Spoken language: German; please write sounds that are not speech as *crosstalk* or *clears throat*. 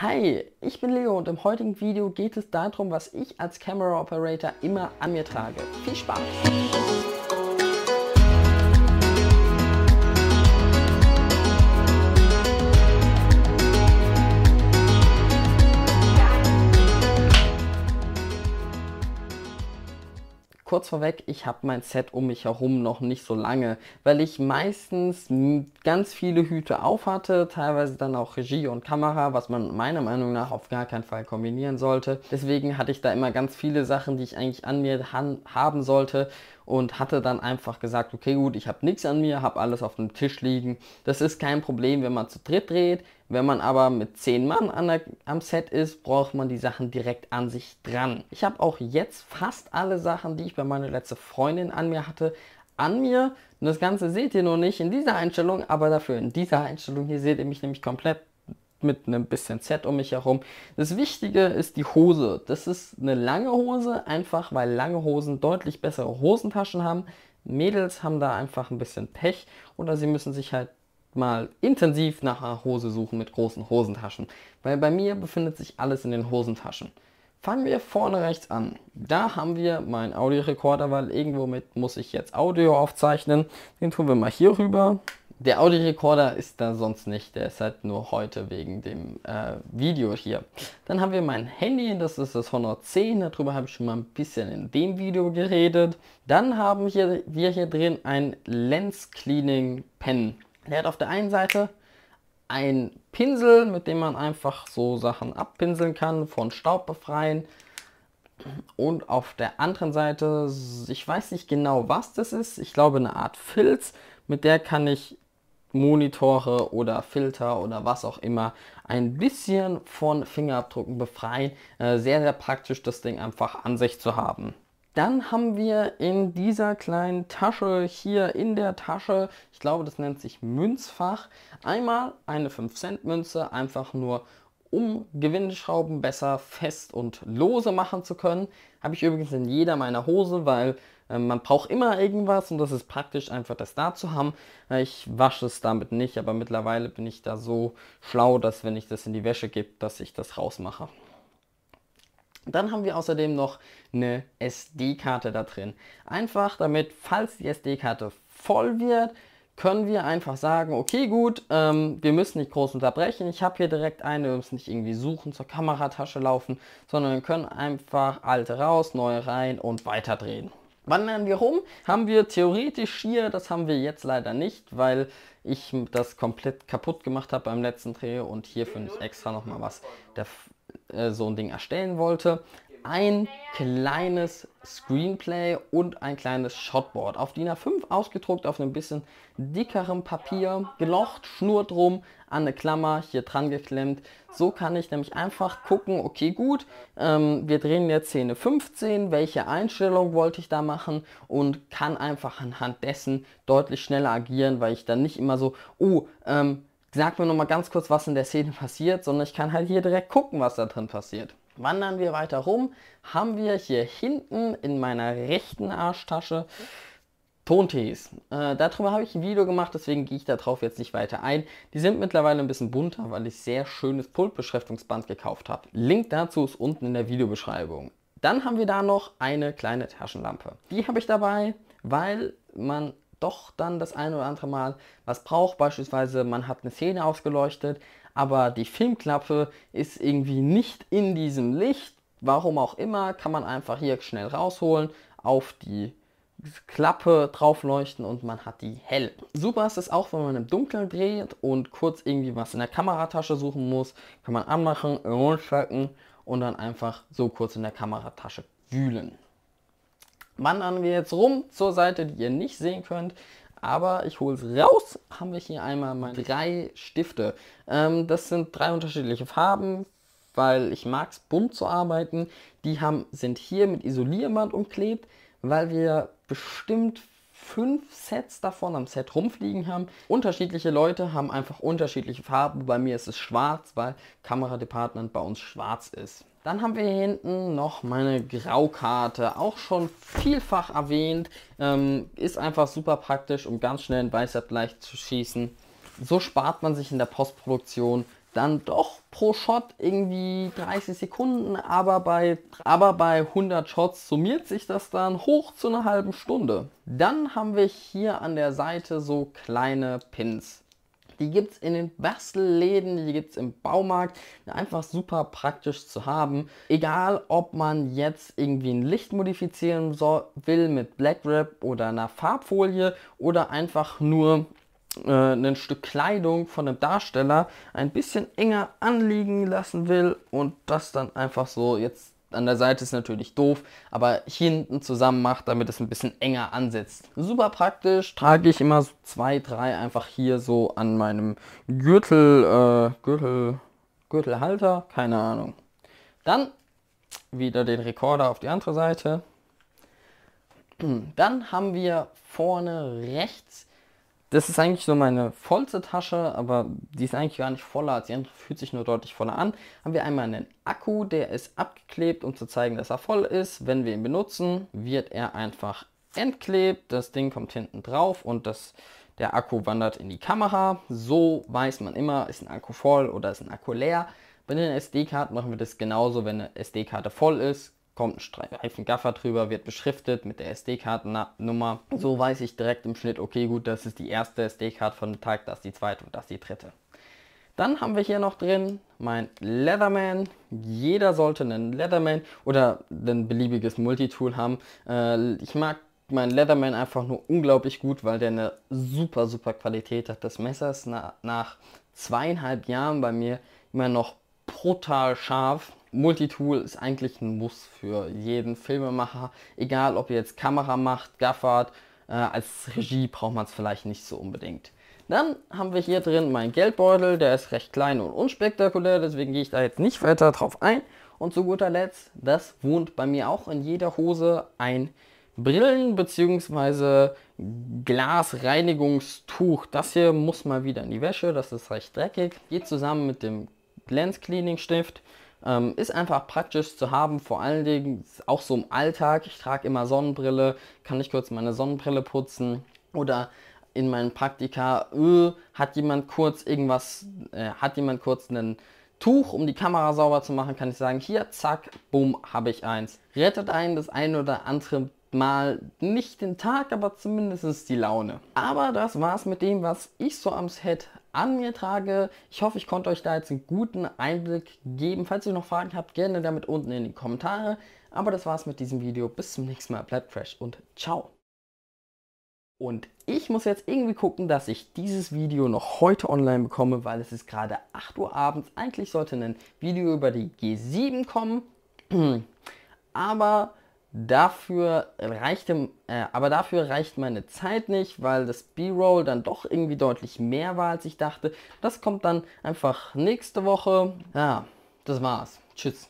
Hi, ich bin Leo und im heutigen Video geht es darum, was ich als Camera Operator immer an mir trage. Viel Spaß! Kurz vorweg, ich habe mein Set um mich herum noch nicht so lange, weil ich meistens ganz viele Hüte auf hatte, teilweise dann auch Regie und Kamera, was man meiner Meinung nach auf gar keinen Fall kombinieren sollte. Deswegen hatte ich da immer ganz viele Sachen, die ich eigentlich an mir haben sollte und hatte dann einfach gesagt, okay gut, ich habe nichts an mir, habe alles auf dem Tisch liegen. Das ist kein Problem, wenn man zu dritt dreht. Wenn man aber mit zehn Mann der, am Set ist, braucht man die Sachen direkt an sich dran. Ich habe auch jetzt fast alle Sachen, die ich bei meiner letzten Freundin an mir hatte, an mir. Und das Ganze seht ihr nur nicht in dieser Einstellung, aber dafür in dieser Einstellung hier seht ihr mich nämlich komplett mit einem bisschen Z um mich herum. Das Wichtige ist die Hose. Das ist eine lange Hose, einfach weil lange Hosen deutlich bessere Hosentaschen haben. Mädels haben da einfach ein bisschen Pech oder sie müssen sich halt mal intensiv nach einer Hose suchen mit großen Hosentaschen. Weil bei mir befindet sich alles in den Hosentaschen. Fangen wir vorne rechts an. Da haben wir meinen Audiorekorder, weil irgendwo mit muss ich jetzt Audio aufzeichnen. Den tun wir mal hier rüber. Der audi Audiorekorder ist da sonst nicht, der ist halt nur heute wegen dem äh, Video hier. Dann haben wir mein Handy, das ist das Honor 10, darüber habe ich schon mal ein bisschen in dem Video geredet. Dann haben hier, wir hier drin ein Lens Cleaning Pen. Der hat auf der einen Seite ein Pinsel, mit dem man einfach so Sachen abpinseln kann, von Staub befreien. Und auf der anderen Seite, ich weiß nicht genau, was das ist. Ich glaube, eine Art Filz. Mit der kann ich Monitore oder Filter oder was auch immer ein bisschen von Fingerabdrucken befreien. Äh, sehr, sehr praktisch, das Ding einfach an sich zu haben. Dann haben wir in dieser kleinen Tasche hier in der Tasche, ich glaube, das nennt sich Münzfach, einmal eine 5-Cent-Münze, einfach nur um Gewindeschrauben besser fest und lose machen zu können, habe ich übrigens in jeder meiner Hose, weil äh, man braucht immer irgendwas und das ist praktisch einfach das da zu haben. Äh, ich wasche es damit nicht, aber mittlerweile bin ich da so schlau, dass wenn ich das in die Wäsche gebe, dass ich das rausmache. Dann haben wir außerdem noch eine SD-Karte da drin. Einfach damit, falls die SD-Karte voll wird, können wir einfach sagen, okay, gut, ähm, wir müssen nicht groß unterbrechen. Ich habe hier direkt eine, wir müssen nicht irgendwie suchen, zur Kameratasche laufen, sondern wir können einfach alte raus, neue rein und weiter weiterdrehen. Wandern wir rum, haben wir theoretisch hier, das haben wir jetzt leider nicht, weil ich das komplett kaputt gemacht habe beim letzten Dreh und hier finde ich extra nochmal was, der, äh, so ein Ding erstellen wollte ein kleines Screenplay und ein kleines Shotboard. Auf DIN A5 ausgedruckt, auf einem bisschen dickerem Papier, gelocht, Schnur drum, an eine Klammer hier dran geklemmt. So kann ich nämlich einfach gucken, okay gut, ähm, wir drehen jetzt Szene 15, welche Einstellung wollte ich da machen und kann einfach anhand dessen deutlich schneller agieren, weil ich dann nicht immer so, oh, ähm, sag mir nochmal ganz kurz, was in der Szene passiert, sondern ich kann halt hier direkt gucken, was da drin passiert wandern wir weiter rum, haben wir hier hinten in meiner rechten Arschtasche Tontees. Äh, darüber habe ich ein Video gemacht, deswegen gehe ich darauf jetzt nicht weiter ein. Die sind mittlerweile ein bisschen bunter, weil ich sehr schönes Pultbeschriftungsband gekauft habe. Link dazu ist unten in der Videobeschreibung. Dann haben wir da noch eine kleine Taschenlampe. Die habe ich dabei, weil man doch dann das ein oder andere Mal was braucht. Beispielsweise man hat eine Szene ausgeleuchtet, aber die Filmklappe ist irgendwie nicht in diesem Licht. Warum auch immer, kann man einfach hier schnell rausholen, auf die Klappe draufleuchten und man hat die hell. Super ist es auch, wenn man im Dunkeln dreht und kurz irgendwie was in der Kameratasche suchen muss, kann man anmachen, rundschacken und dann einfach so kurz in der Kameratasche wühlen. Wandern wir jetzt rum zur Seite, die ihr nicht sehen könnt. Aber ich hole es raus, haben wir hier einmal meine drei Stifte. Ähm, das sind drei unterschiedliche Farben, weil ich mag es bunt zu arbeiten. Die haben, sind hier mit Isolierband umklebt, weil wir bestimmt fünf Sets davon am Set rumfliegen haben. Unterschiedliche Leute haben einfach unterschiedliche Farben. Bei mir ist es schwarz, weil Kameradepartment bei uns schwarz ist. Dann haben wir hier hinten noch meine Graukarte, auch schon vielfach erwähnt. Ähm, ist einfach super praktisch, um ganz schnell einen Bicep leicht zu schießen. So spart man sich in der Postproduktion dann doch pro Shot irgendwie 30 Sekunden, aber bei, aber bei 100 Shots summiert sich das dann hoch zu einer halben Stunde. Dann haben wir hier an der Seite so kleine Pins. Die gibt es in den Bastelläden, die gibt es im Baumarkt. Einfach super praktisch zu haben. Egal, ob man jetzt irgendwie ein Licht modifizieren soll, will mit Black Wrap oder einer Farbfolie oder einfach nur äh, ein Stück Kleidung von einem Darsteller ein bisschen enger anliegen lassen will und das dann einfach so jetzt an der Seite ist natürlich doof, aber hinten zusammen macht, damit es ein bisschen enger ansetzt. Super praktisch, trage ich immer so zwei, drei einfach hier so an meinem Gürtel, äh, Gürtel, Gürtelhalter, keine Ahnung. Dann wieder den Rekorder auf die andere Seite. *clears throat* Dann haben wir vorne rechts das ist eigentlich so meine vollste Tasche, aber die ist eigentlich gar nicht voller als die andere, fühlt sich nur deutlich voller an. Haben wir einmal einen Akku, der ist abgeklebt, um zu zeigen, dass er voll ist. Wenn wir ihn benutzen, wird er einfach entklebt. Das Ding kommt hinten drauf und das, der Akku wandert in die Kamera. So weiß man immer, ist ein Akku voll oder ist ein Akku leer. Bei den SD-Karten machen wir das genauso, wenn eine SD-Karte voll ist, kommt ein Streifen Gaffer drüber, wird beschriftet mit der SD-Kartennummer. So weiß ich direkt im Schnitt, okay, gut, das ist die erste SD-Karte von dem Tag, das ist die zweite und das ist die dritte. Dann haben wir hier noch drin mein Leatherman. Jeder sollte einen Leatherman oder ein beliebiges Multitool haben. Äh, ich mag meinen Leatherman einfach nur unglaublich gut, weil der eine super, super Qualität hat. Das Messer ist na, nach zweieinhalb Jahren bei mir immer noch brutal scharf. Multitool ist eigentlich ein Muss für jeden Filmemacher, egal ob ihr jetzt Kamera macht, gaffert, äh, als Regie braucht man es vielleicht nicht so unbedingt. Dann haben wir hier drin meinen Geldbeutel, der ist recht klein und unspektakulär, deswegen gehe ich da jetzt nicht weiter drauf ein. Und zu guter Letzt, das wohnt bei mir auch in jeder Hose ein Brillen- bzw. Glasreinigungstuch. Das hier muss mal wieder in die Wäsche, das ist recht dreckig. Geht zusammen mit dem Lens Cleaning Stift. Ähm, ist einfach praktisch zu haben, vor allen Dingen auch so im Alltag. Ich trage immer Sonnenbrille, kann ich kurz meine Sonnenbrille putzen oder in meinen Praktika öh, hat jemand kurz irgendwas, äh, hat jemand kurz einen Tuch, um die Kamera sauber zu machen, kann ich sagen, hier, zack, bumm, habe ich eins. Rettet einen das ein oder andere Mal nicht den Tag, aber zumindest die Laune. Aber das war's mit dem, was ich so am Set an mir trage. Ich hoffe, ich konnte euch da jetzt einen guten Einblick geben. Falls ihr noch Fragen habt, gerne damit unten in die Kommentare. Aber das war's mit diesem Video. Bis zum nächsten Mal. Bleibt fresh und ciao. Und ich muss jetzt irgendwie gucken, dass ich dieses Video noch heute online bekomme, weil es ist gerade 8 Uhr abends. Eigentlich sollte ein Video über die G7 kommen. *clears throat* Aber Dafür reichte, äh, aber dafür reicht meine Zeit nicht, weil das B-Roll dann doch irgendwie deutlich mehr war, als ich dachte. Das kommt dann einfach nächste Woche. Ja, das war's. Tschüss.